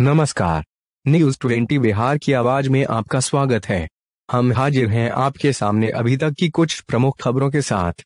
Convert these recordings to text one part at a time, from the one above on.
नमस्कार news twenty Bihar की आवाज में आपका स्वागत है हम हाजिर हैं आपके सामने अभी तक की कुछ प्रमुख खबरों के साथ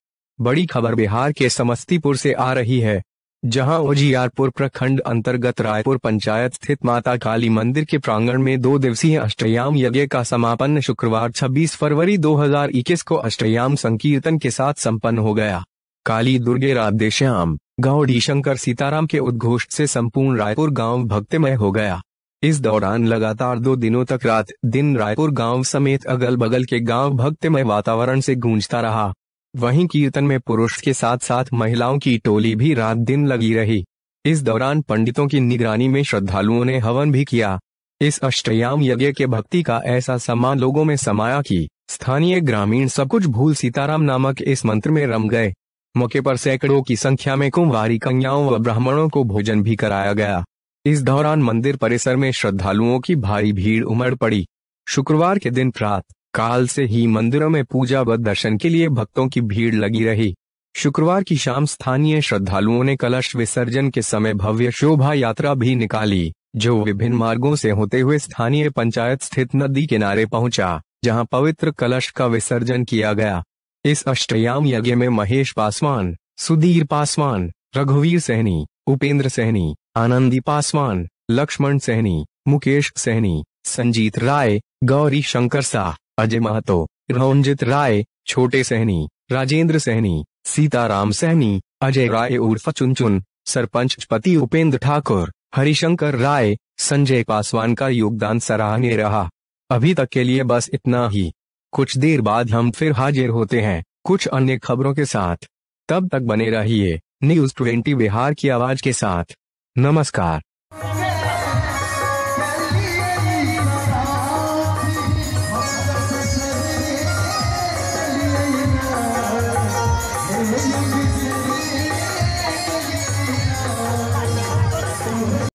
बड़ी खबर बिहार के समस्तीपुर से आ रही है जहां ओजियारपुर प्रखंड अंतर्गत रायपुर पंचायत स्थित माता काली मंदिर के प्रांगण में दो दिवसीय अष्टयाम यज्ञ का समापन शुक्रवार 26 फरवरी 2021 को अष्टयाम संकीर्तन के साथ संपन्न हो गया काली दुर्गे राधेश्याम गौड़ी शंकर सीताराम के उद्घोष से संपूर्ण रायपुर गांव भक्तिमय हो गया इस दौरान लगातार दो दिनों तक रात दिन रायपुर गांव समेत अगल बगल के गांव भक्तिमय वातावरण से गूंजता रहा वहीं कीर्तन में पुरुष के साथ साथ महिलाओं की टोली भी रात दिन लगी रही इस दौरान पंडितों की निगरानी में श्रद्धालुओं ने हवन भी किया इस अष्टयाम यज्ञ के भक्ति का ऐसा सम्मान लोगों में समाया कि स्थानीय ग्रामीण सब कुछ भूल सीताराम नामक इस मंत्र में रम गए मौके पर सैकड़ों की संख्या में कुंवारी कन्याओं व ब्राह्मणों को भोजन भी कराया गया इस दौरान मंदिर परिसर में श्रद्धालुओं की भारी भीड़ उमड़ पड़ी शुक्रवार के दिन प्रात काल से ही मंदिरों में पूजा व दर्शन के लिए भक्तों की भीड़ लगी रही शुक्रवार की शाम स्थानीय श्रद्धालुओं ने कलश विसर्जन के समय भव्य शोभा यात्रा भी निकाली जो विभिन्न मार्गों से होते हुए स्थानीय पंचायत स्थित नदी किनारे पहुंचा जहां पवित्र कलश का विसर्जन किया गया इस अष्टयाम यज्ञ में महेश पासवान सुधीर पासवान रघुवीर सहनी उपेंद्र सहनी आनंदी पासवान लक्ष्मण सहनी मुकेश सहनी संजीत राय गौरी शंकर शाह अजय महतो रौनजित राय छोटे सहनी राजेंद्र सहनी सीताराम सहनी अजय राय उर्फ चुनचुन सरपंच पति उपेंद्र ठाकुर हरिशंकर राय संजय पासवान का योगदान सराहनीय रहा अभी तक के लिए बस इतना ही कुछ देर बाद हम फिर हाजिर होते हैं कुछ अन्य खबरों के साथ तब तक बने रहिए न्यूज ट्वेंटी बिहार की आवाज के साथ नमस्कार Remember